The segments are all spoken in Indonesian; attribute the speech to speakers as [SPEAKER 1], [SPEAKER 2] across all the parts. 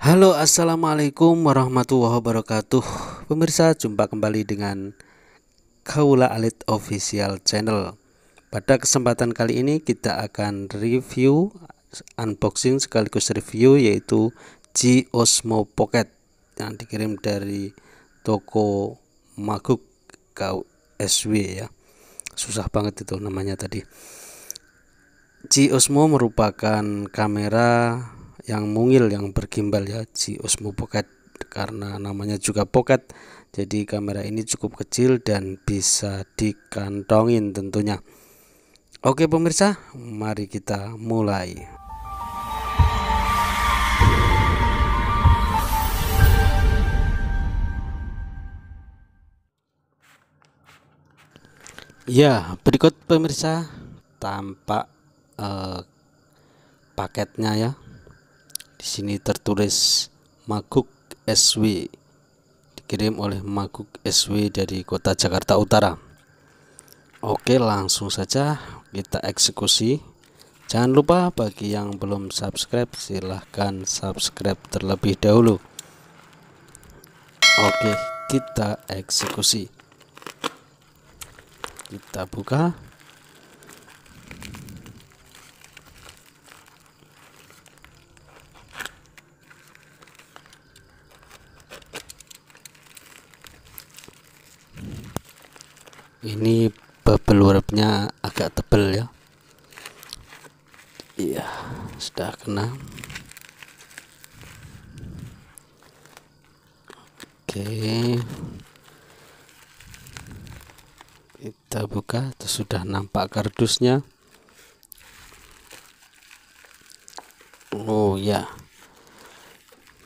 [SPEAKER 1] Halo assalamualaikum warahmatullahi wabarakatuh Pemirsa jumpa kembali dengan Kaula Alit Official Channel Pada kesempatan kali ini kita akan review Unboxing sekaligus review yaitu G Osmo Pocket Yang dikirim dari toko Maguk KSW ya Susah banget itu namanya tadi G Osmo merupakan kamera yang mungil yang bergimbal ya si Osmo Pocket karena namanya juga pocket jadi kamera ini cukup kecil dan bisa dikantongin tentunya Oke pemirsa mari kita mulai Ya, berikut pemirsa tampak eh, paketnya ya. Di sini tertulis Maguk SW dikirim oleh Maguk SW dari Kota Jakarta Utara. Oke, langsung saja kita eksekusi. Jangan lupa bagi yang belum subscribe silahkan subscribe terlebih dahulu. Oke, kita eksekusi. Kita buka. ini bubble wrapnya agak tebel ya iya sudah kena oke kita buka sudah nampak kardusnya oh ya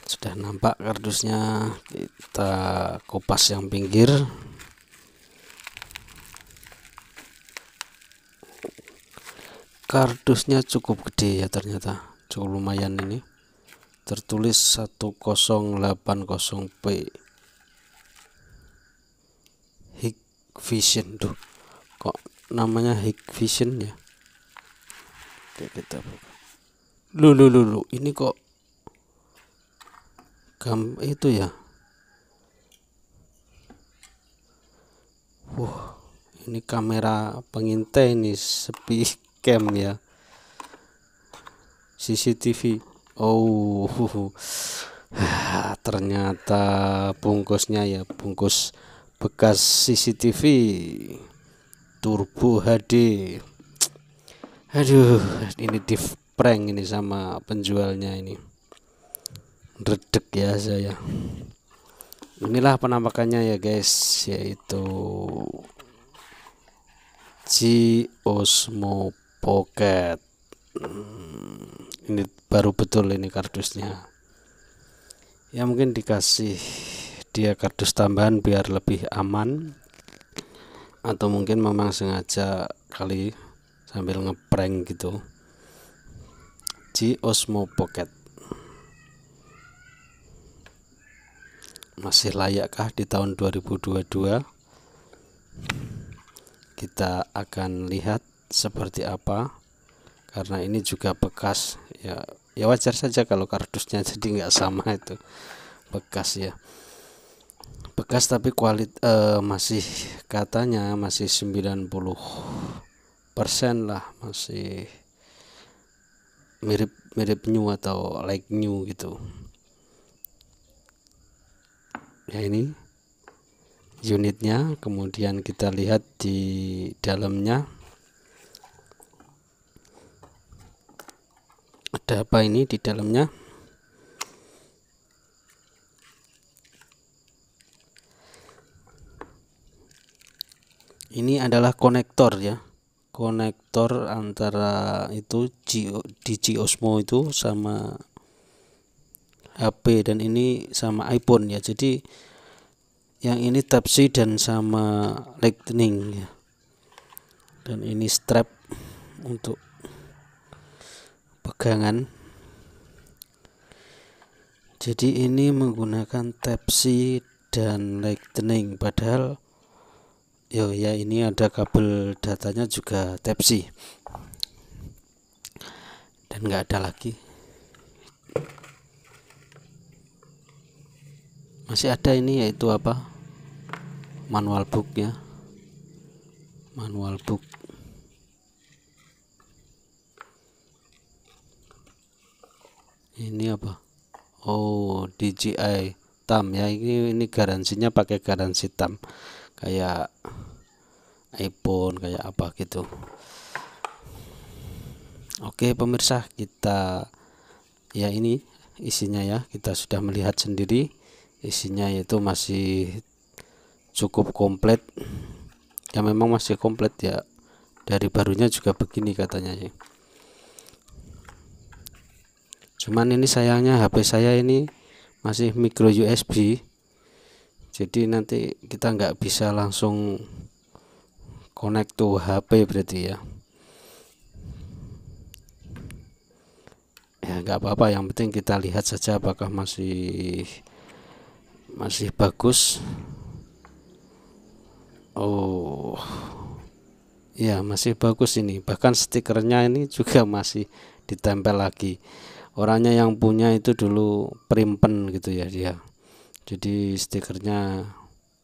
[SPEAKER 1] sudah nampak kardusnya kita kupas yang pinggir kardusnya cukup gede ya ternyata cukup lumayan ini tertulis 1080p Hikvision tuh kok namanya Hikvision ya Oke, kita buka lu lu lu, lu. ini kok gam itu ya Wah, ini kamera pengintai ini sepi cam ya CCTV oh ternyata bungkusnya ya bungkus bekas CCTV turbo HD aduh ini di prank ini sama penjualnya ini redek ya saya inilah penampakannya ya guys yaitu G Osmo pocket hmm, ini baru betul ini kardusnya ya mungkin dikasih dia kardus tambahan biar lebih aman atau mungkin memang sengaja kali sambil ngeprank gitu G Osmo Pocket masih layakkah di tahun 2022 kita akan lihat seperti apa karena ini juga bekas ya ya wajar saja kalau kardusnya jadi nggak sama itu bekas ya bekas tapi kualit eh, masih katanya masih 90% lah masih mirip mirip new atau like new gitu ya ini unitnya kemudian kita lihat di dalamnya ada apa ini di dalamnya ini adalah konektor ya konektor antara itu di Osmo itu sama HP dan ini sama iPhone ya jadi yang ini Type C dan sama Lightning ya dan ini strap untuk pegangan jadi ini menggunakan tepsi dan lightning padahal yo ya ini ada kabel datanya juga tepsi dan nggak ada lagi masih ada ini yaitu apa manual book ya manual book ini apa Oh DJI tam ya ini ini garansinya pakai garansi tam kayak iPhone kayak apa gitu Oke pemirsa kita ya ini isinya ya kita sudah melihat sendiri isinya yaitu masih cukup komplit ya memang masih komplit ya dari barunya juga begini katanya ya cuman ini sayangnya HP saya ini masih micro USB jadi nanti kita nggak bisa langsung connect to HP berarti ya ya nggak apa-apa yang penting kita lihat saja apakah masih masih bagus Oh ya masih bagus ini bahkan stikernya ini juga masih ditempel lagi orangnya yang punya itu dulu primpen gitu ya dia jadi stikernya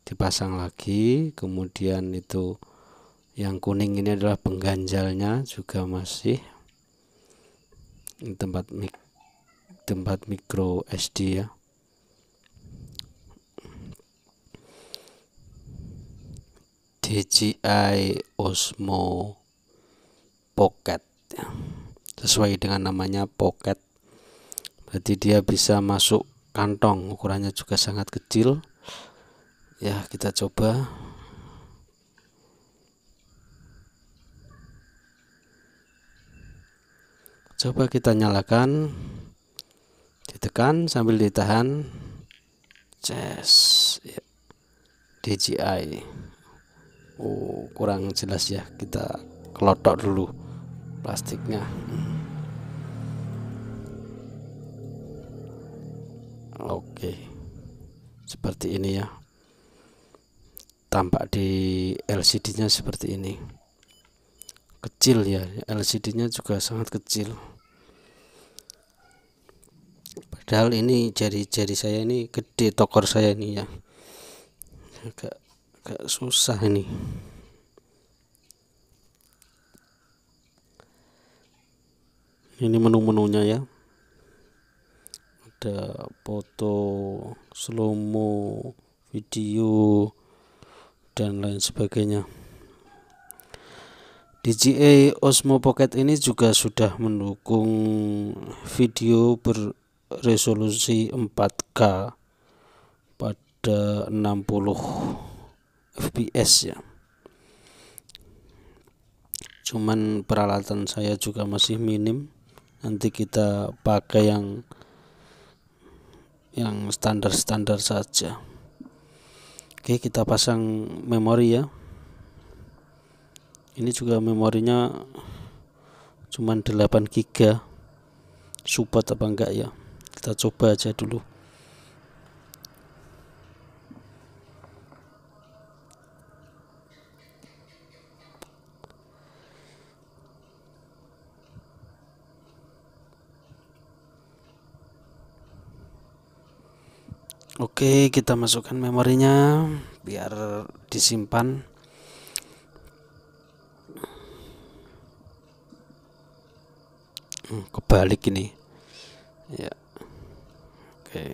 [SPEAKER 1] dipasang lagi kemudian itu yang kuning ini adalah pengganjalnya juga masih ini tempat mik tempat micro SD ya DJI Osmo Pocket sesuai dengan namanya Pocket jadi dia bisa masuk kantong ukurannya juga sangat kecil ya kita coba coba kita nyalakan ditekan sambil ditahan Yes, ya. DJI oh kurang jelas ya kita kelotok dulu plastiknya hmm. Oke seperti ini ya tampak di LCD nya seperti ini kecil ya LCD nya juga sangat kecil padahal ini jari-jari saya ini gede tokor saya ini ya agak, agak susah ini ini menu-menunya ya ada foto slow-mo video dan lain sebagainya DJI Osmo Pocket ini juga sudah mendukung video berresolusi 4K pada 60 fps ya cuman peralatan saya juga masih minim nanti kita pakai yang yang standar-standar saja oke kita pasang memori ya ini juga memorinya cuman 8 giga support apa enggak ya kita coba aja dulu Oke, kita masukkan memorinya biar disimpan. Hmm, kebalik ini. Ya. Oke.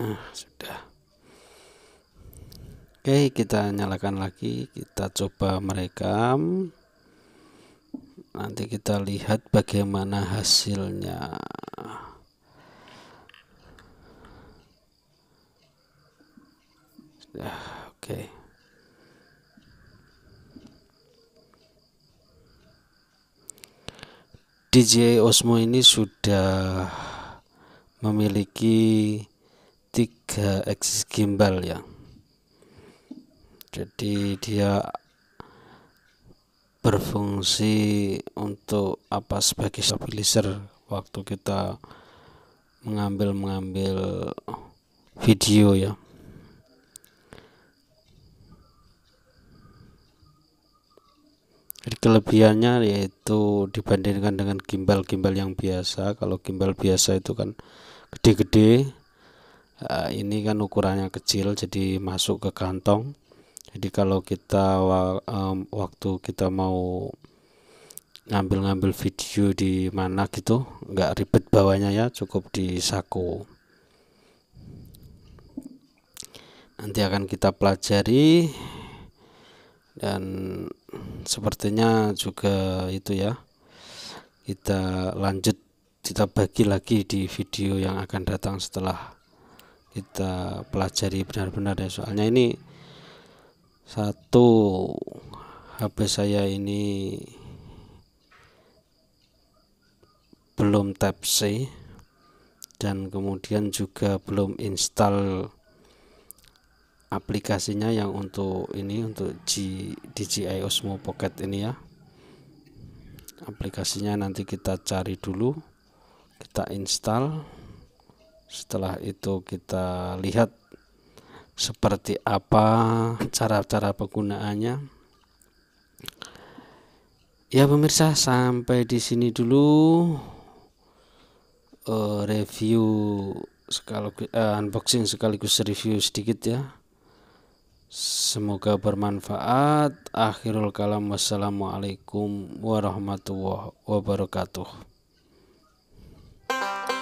[SPEAKER 1] Ah, sudah. Oke, kita nyalakan lagi, kita coba merekam. Nanti kita lihat bagaimana hasilnya. DJ Osmo ini sudah memiliki tiga eksis gimbal ya jadi dia berfungsi untuk apa sebagai stabilizer waktu kita mengambil mengambil video ya kelebihannya yaitu dibandingkan dengan gimbal-gimbal yang biasa. Kalau gimbal biasa itu kan gede-gede. Uh, ini kan ukurannya kecil jadi masuk ke kantong. Jadi kalau kita um, waktu kita mau ngambil-ngambil video di mana gitu, nggak ribet bawahnya ya, cukup di saku. Nanti akan kita pelajari dan sepertinya juga itu ya kita lanjut kita bagi lagi di video yang akan datang setelah kita pelajari benar-benar ya soalnya ini satu HP saya ini belum type C dan kemudian juga belum install aplikasinya yang untuk ini untuk G, DJI Osmo Pocket ini ya aplikasinya nanti kita cari dulu kita install setelah itu kita lihat seperti apa cara-cara penggunaannya ya pemirsa sampai di sini dulu uh, review sekaligus uh, unboxing sekaligus review sedikit ya Semoga bermanfaat. Akhirul kalam wassalamualaikum warahmatullahi wabarakatuh.